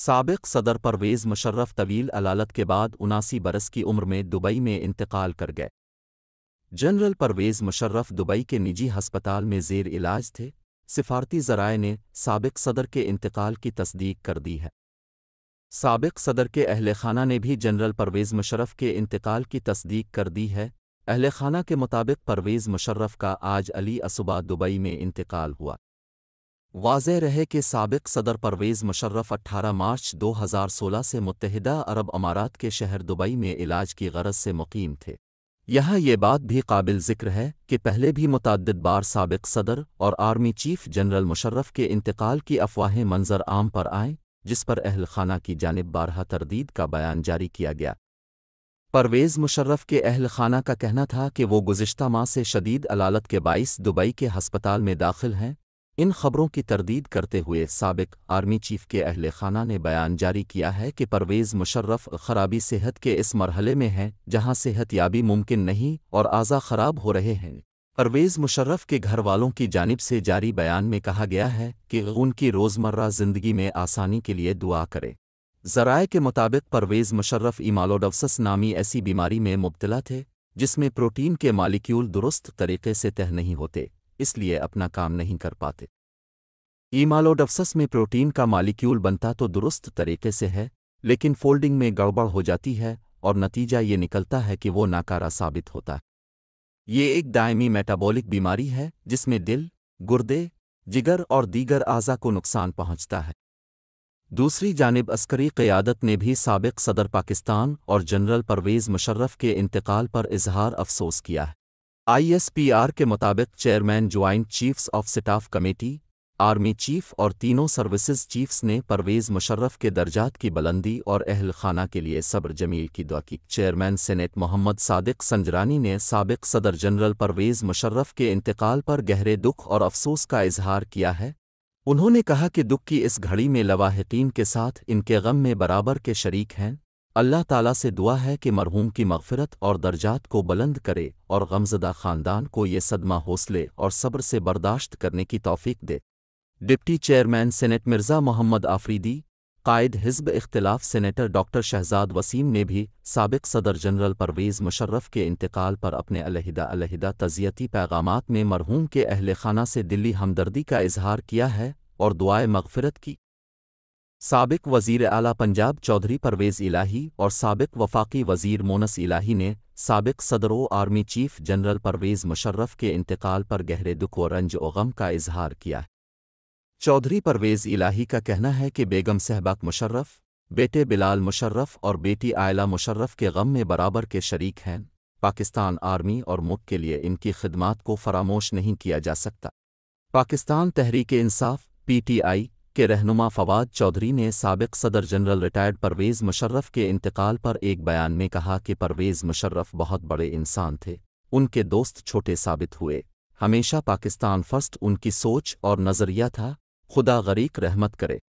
सबक सदर परवेज़ मुशर्रफ तवील अलालत के बाद उनासी बरस की उम्र में दुबई में इंतकाल कर गए जनरल परवेज़ मुशर्रफ दुबई के निजी हस्पताल में जेर इलाज थे सिफारती जराए ने सबक सदर के इंतकाल की तस्दीक कर दी है सबक सदर के अहल खाना ने भी जनरल परवेज़ मुशर्रफ के इंतकाल की तस्दीक कर दी है अहल खाना के मुताबिक परवेज़ मुशर्रफ का आज अली असुबा दुबई में इंतकाल हुआ वाजह रहे कि सबक सदर परवेज़ मुशर्रफ 18 मार्च 2016 से मुतहदा अरब अमारात के शहर दुबई में इलाज की गरज से मुकीम थे यहाँ ये बात भी काबिल जिक्र है कि पहले भी मुतद बार सबक सदर और आर्मी चीफ जनरल मुशर्रफ के इंतकाल की अफवाहें मंजर आम पर आएं जिस पर अहल खाना की जानब बारह तरदीद का बयान जारी किया गया परवेज़ मुशर्रफ के अहल खाना का कहना था कि वो गुज्त माह से शदीद अलालत के बाइस दुबई के हस्पताल में दाखिल हैं इन खबरों की तरदीद करते हुए सबक आर्मी चीफ के अहल खाना ने बयान जारी किया है कि परवेज़ मुशर्रफ खराबी सेहत के इस मरहले में हैं जहां सेहत याबी मुमकिन नहीं और आज़ा खराब हो रहे हैं परवेज़ मुशर्रफ के घर वालों की जानब से जारी बयान में कहा गया है कि उनकी रोज़मर्रा ज़िंदगी में आसानी के लिए दुआ करें जराए के मुताबिक परवेज़ मुशर्रफ इमालोडवसस नामी ऐसी बीमारी में मुबतला थे जिसमें प्रोटीन के मालिक्यूल दुरुस्त तरीके से तह नहीं होते इसलिए अपना काम नहीं कर पाते ईमालोडफ्सस में प्रोटीन का मालिक्यूल बनता तो दुरुस्त तरीके से है लेकिन फोल्डिंग में गड़बड़ हो जाती है और नतीजा ये निकलता है कि वो नाकारा साबित होता है ये एक दायमी मेटाबॉलिक बीमारी है जिसमें दिल गुर्दे जिगर और दीगर आज़ा को नुकसान पहुंचता है दूसरी जानब अस्करी क़्यादत ने भी सबक सदर पाकिस्तान और जनरल परवेज़ मुशर्रफ के इंतकाल पर इजहार अफसोस किया है आईएसपीआर के मुताबिक chairman joint chiefs of staff committee army chief और तीनों सर्विसेज चीफ्स ने परवेज़ मुशर्रफ के दर्जात की बुलंदी और अहल खाना के लिए सब्र जमील की दुआ की चेयरमैन सेनेट मोहम्मद सादिक संजरानी ने सबक सदर जनरल परवेज़ मुशर्रफ के इंतकाल पर गहरे दुख और अफसोस का इजहार किया है उन्होंने कहा कि दुख की इस घड़ी में लवाहतीन के साथ इनके गम में बराबर के शरीक हैं अल्लाह ताला से दुआ है कि मरहूम की मगफरत और दर्जात को बुलंद करे और गमजदा ख़ानदान को ये सदमा हौसले और सब्र से बर्दाश्त करने की तौफीक दे deputy chairman senate Mirza Muhammad Afridi कायद हिजब इख्तलाफ सेनेटर डॉक्टर शहजाद वसीम ने भी सबक सदर जनरल परवेज़ मुशर्रफ के इंतकाल पर अपने अलहदा अलहदा तजियती पैगाम में मरहूम के अहल खाना से दिल्ली हमदर्दी का इजहार किया है और दुआए मगफरत की सबक वजीर अला पंजाब चौधरी परवेज़ इलाही और सबक वफाकी वजीर मोनस इलाही ने सबक सदरों army chief general Pervez Musharraf के इंतकाल पर गहरे दुख व रंज व गम का इजहार किया है चौधरी परवेज़ इलाही का कहना है कि बेगम सहबाक मुशर्रफ बेटे बिलाल मुशर्रफ और बेटी आयला मुशर्रफ के गम में बराबर के शरीक हैं पाकिस्तान आर्मी और मुख के लिए इनकी खिदमत को फरामोश नहीं किया जा सकता पाकिस्तान तहरीक इंसाफ पीटीआई के रहनुमा फवाद चौधरी ने सबक सदर जनरल रिटायर्ड परवेज़ मुशर्रफ के इंतकाल पर एक बयान में कहा कि परवेज़ मुशर्रफ बहुत बड़े इंसान थे उनके दोस्त छोटे साबित हुए हमेशा पाकिस्तान फर्स्ट उनकी सोच और नज़रिया था खुदा गरीक रहमत करे